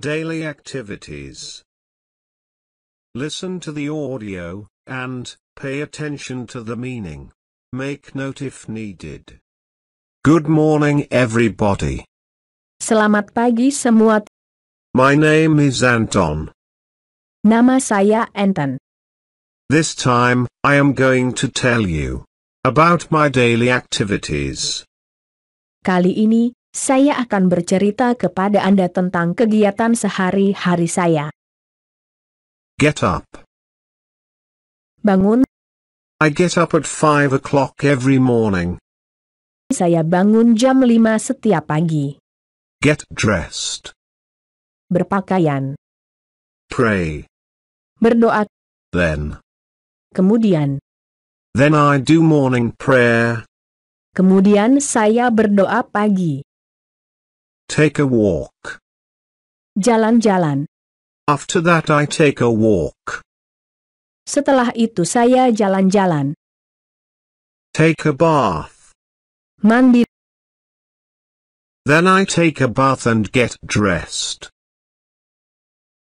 Daily activities. Listen to the audio, and pay attention to the meaning. Make note if needed. Good morning, everybody. Selamat pagi semua. My name is Anton. Nama saya Anton. This time, I am going to tell you about my daily activities. Kali ini, Saya akan bercerita kepada Anda tentang kegiatan sehari-hari saya. Get up. Bangun. I get up at 5 o'clock every morning. Saya bangun jam 5 setiap pagi. Get dressed. Berpakaian. Pray. Berdoa. Then. Kemudian. Then I do morning prayer. Kemudian saya berdoa pagi. Take a walk. Jalan-jalan. After that I take a walk. Setelah itu saya jalan-jalan. Take a bath. Mandi. Then I take a bath and get dressed.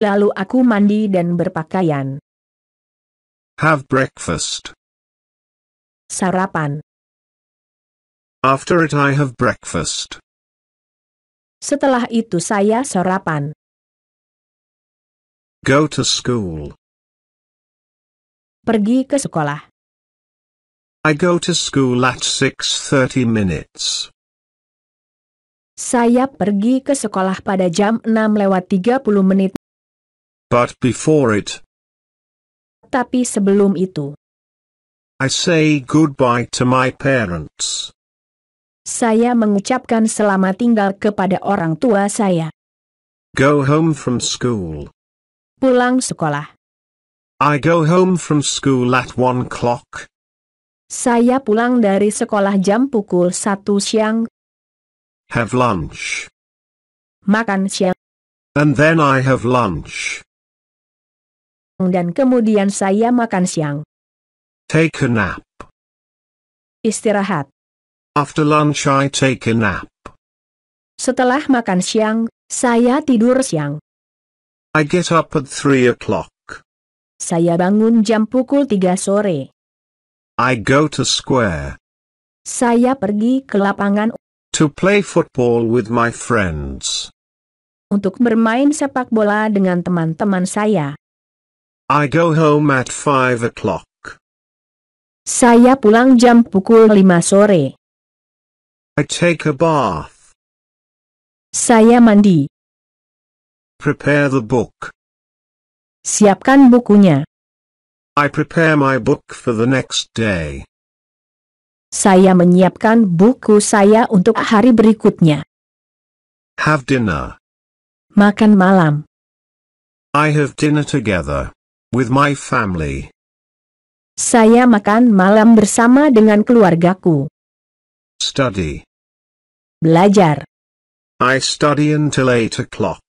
Lalu aku mandi dan berpakaian. Have breakfast. Sarapan. After it I have breakfast. Setelah itu saya sarapan. Go to school. Pergi ke sekolah. I go to school at 6.30 minutes. Saya pergi ke sekolah pada jam 6 lewat 30 menit. But before it. Tapi sebelum itu. I say goodbye to my parents. Saya mengucapkan selamat tinggal kepada orang tua saya. Go home from school. Pulang sekolah. I go home from school at one clock. Saya pulang dari sekolah jam pukul satu siang. Have lunch. Makan siang. And then I have lunch. Dan kemudian saya makan siang. Take a nap. Istirahat. After lunch I take a nap. Setelah makan siang, saya tidur siang. I get up at 3 o'clock. Saya bangun jam pukul 3 sore. I go to square. Saya pergi ke lapangan. To play football with my friends. Untuk bermain sepak bola dengan teman-teman saya. I go home at 5 o'clock. Saya pulang jam pukul 5 sore. I take a bath. Saya mandi. Prepare the book. Siapkan bukunya. I prepare my book for the next day. Saya menyiapkan buku saya untuk hari berikutnya. Have dinner. Makan malam. I have dinner together with my family. Saya makan malam bersama dengan keluargaku. Study. Belajar. I study until 8 o'clock.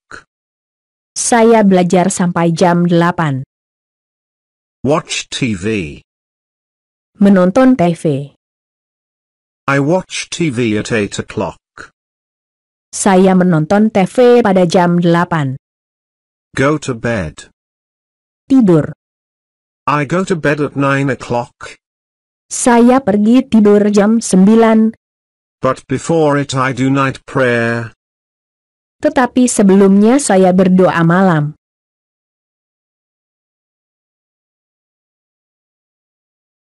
Saya belajar sampai jam 8. Watch TV. Menonton TV. I watch TV at 8 o'clock. Saya menonton TV pada jam 8. Go to bed. Tidur. I go to bed at 9 o'clock. Saya pergi tidur jam 9. But before it I do night prayer. Tetapi sebelumnya saya berdoa malam.